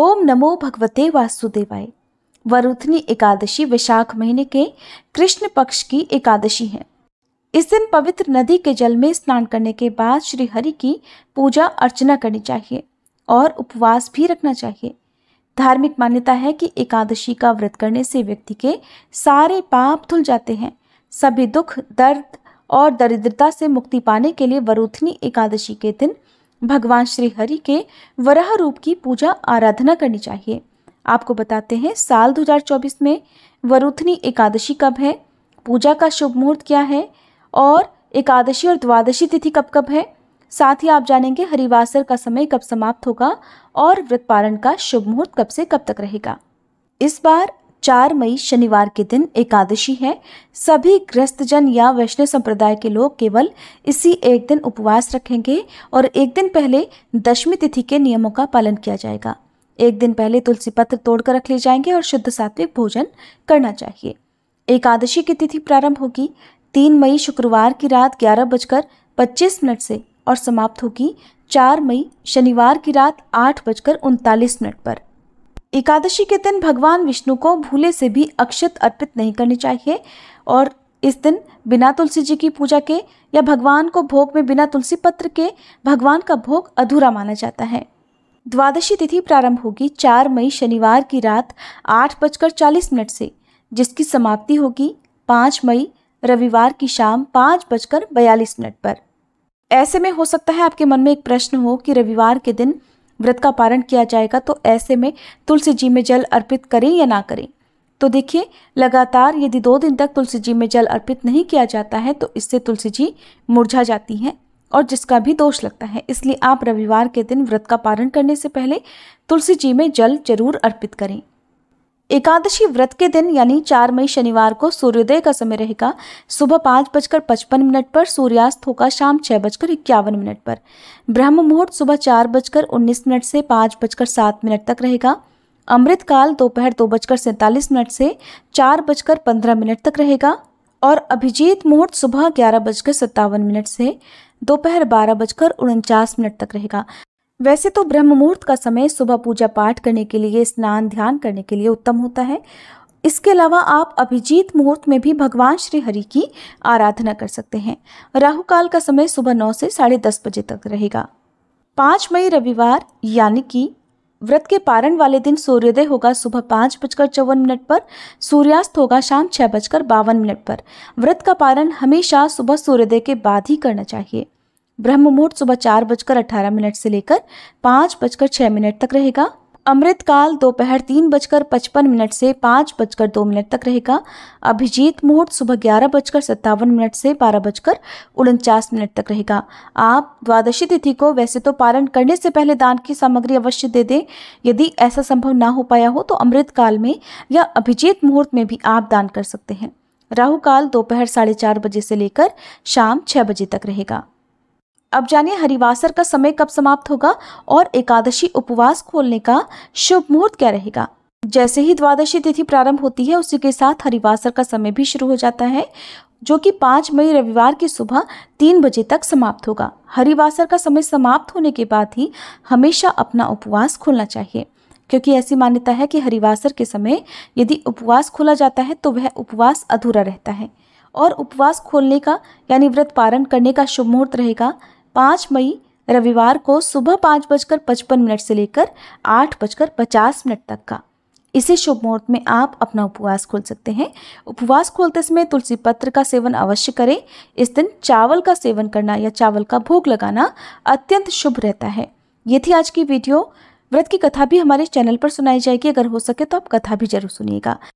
ओम नमो भगवते वासुदेवाय वरुथनी एकादशी वैशाख महीने के कृष्ण पक्ष की एकादशी है इस दिन पवित्र नदी के जल में स्नान करने के बाद श्री हरि की पूजा अर्चना करनी चाहिए और उपवास भी रखना चाहिए धार्मिक मान्यता है कि एकादशी का व्रत करने से व्यक्ति के सारे पाप धुल जाते हैं सभी दुख दर्द और दरिद्रता से मुक्ति पाने के लिए वरुथनी एकादशी के दिन भगवान श्री हरि के वराह रूप की पूजा आराधना करनी चाहिए आपको बताते हैं साल 2024 में वरुथनी एकादशी कब है पूजा का शुभ मुहूर्त क्या है और एकादशी और द्वादशी तिथि कब कब है साथ ही आप जानेंगे हरिवासर का समय कब समाप्त होगा और व्रत पारण का शुभ मुहूर्त कब से कब तक रहेगा इस बार चार मई शनिवार के दिन एकादशी है सभी ग्रस्तजन या वैष्णव संप्रदाय के लोग केवल इसी एक दिन उपवास रखेंगे और एक दिन पहले दशमी तिथि के नियमों का पालन किया जाएगा एक दिन पहले तुलसी पत्र तोड़कर रख ले जाएंगे और शुद्ध सात्विक भोजन करना चाहिए एकादशी की तिथि प्रारंभ होगी तीन मई शुक्रवार की रात ग्यारह बजकर पच्चीस मिनट से और समाप्त होगी चार मई शनिवार की रात आठ बजकर उनतालीस मिनट पर एकादशी के दिन भगवान विष्णु को भूले से भी अक्षत अर्पित नहीं करनी चाहिए और इस दिन बिना तुलसी जी की पूजा के या भगवान को भोग में बिना तुलसी पत्र के भगवान का भोग अधूरा माना जाता है द्वादशी तिथि प्रारंभ होगी चार मई शनिवार की रात आठ बजकर चालीस मिनट से जिसकी समाप्ति होगी पाँच मई रविवार की शाम पाँच बजकर बयालीस मिनट पर ऐसे में हो सकता है आपके मन में एक प्रश्न हो कि रविवार के दिन व्रत का पारण किया जाएगा तो ऐसे में तुलसी जी में जल अर्पित करें या ना करें तो देखिए लगातार यदि दो दिन तक तुलसी जी में जल अर्पित नहीं किया जाता है तो इससे तुलसी जी मुरझा जाती हैं और जिसका भी दोष लगता है इसलिए आप रविवार के दिन व्रत का पारण करने से पहले तुलसी जी में जल जरूर अर्पित करें एकादशी व्रत के दिन यानी चार मई शनिवार को सूर्योदय का समय रहेगा सुबह पाँच बजकर पचपन मिनट पर सूर्यास्त होगा शाम छः बजकर इक्यावन मिनट पर ब्रह्म मुहूर्त सुबह चार बजकर उन्नीस मिनट से पाँच बजकर सात मिनट तक रहेगा अमृत काल दोपहर दो, दो बजकर सैंतालीस मिनट से चार बजकर पंद्रह मिनट तक रहेगा और अभिजीत मुहूर्त सुबह ग्यारह बजकर सत्तावन मिनट से दोपहर बारह बजकर उनचास मिनट तक रहेगा वैसे तो ब्रह्म मुहूर्त का समय सुबह पूजा पाठ करने के लिए स्नान ध्यान करने के लिए उत्तम होता है इसके अलावा आप अभिजीत मुहूर्त में भी भगवान श्री हरि की आराधना कर सकते हैं राहु काल का समय सुबह नौ से साढ़े दस बजे तक रहेगा पाँच मई रविवार यानी कि व्रत के पारण वाले दिन सूर्योदय होगा सुबह पाँच बजकर चौवन मिनट पर सूर्यास्त होगा शाम छः बजकर बावन मिनट पर व्रत का पारण हमेशा सुबह सूर्योदय के बाद ही करना चाहिए ब्रह्म मुहूर्त सुबह चार बजकर अठारह मिनट से लेकर पाँच बजकर छः मिनट तक रहेगा अमृत काल दोपहर तीन बजकर पचपन मिनट से पाँच बजकर दो मिनट तक रहेगा अभिजीत मुहूर्त सुबह ग्यारह बजकर सत्तावन मिनट से बारह बजकर उनचास मिनट तक रहेगा आप द्वादशी तिथि को वैसे तो पालन करने से पहले दान की सामग्री अवश्य दे दें यदि ऐसा संभव ना हो पाया हो तो अमृत काल में या अभिजीत मुहूर्त में भी आप दान कर सकते हैं राहुकाल दोपहर साढ़े चार बजे से लेकर शाम छः बजे तक रहेगा अब जानिए हरिवासर का समय कब समाप्त होगा और एकादशी उपवास खोलने का शुभ मुहूर्त क्या रहेगा जैसे ही द्वादशी तिथि प्रारंभ होती है उसी के साथ हरिवासर का समय भी शुरू हो जाता है जो कि पाँच मई रविवार की सुबह तीन बजे तक समाप्त होगा हरिवासर का समय समाप्त होने के बाद ही हमेशा अपना उपवास खोलना चाहिए क्योंकि ऐसी मान्यता है कि हरिवासर के समय यदि उपवास खोला जाता है तो वह उपवास अधूरा रहता है और उपवास खोलने का यानी व्रत पारण करने का शुभ मुहूर्त रहेगा पाँच मई रविवार को सुबह पाँच बजकर पचपन मिनट से लेकर आठ बजकर पचास मिनट तक का इसी शुभ मुहूर्त में आप अपना उपवास खोल सकते हैं उपवास खोलते समय तुलसी पत्र का सेवन अवश्य करें इस दिन चावल का सेवन करना या चावल का भोग लगाना अत्यंत शुभ रहता है ये थी आज की वीडियो व्रत की कथा भी हमारे चैनल पर सुनाई जाएगी अगर हो सके तो आप कथा भी जरूर सुनिएगा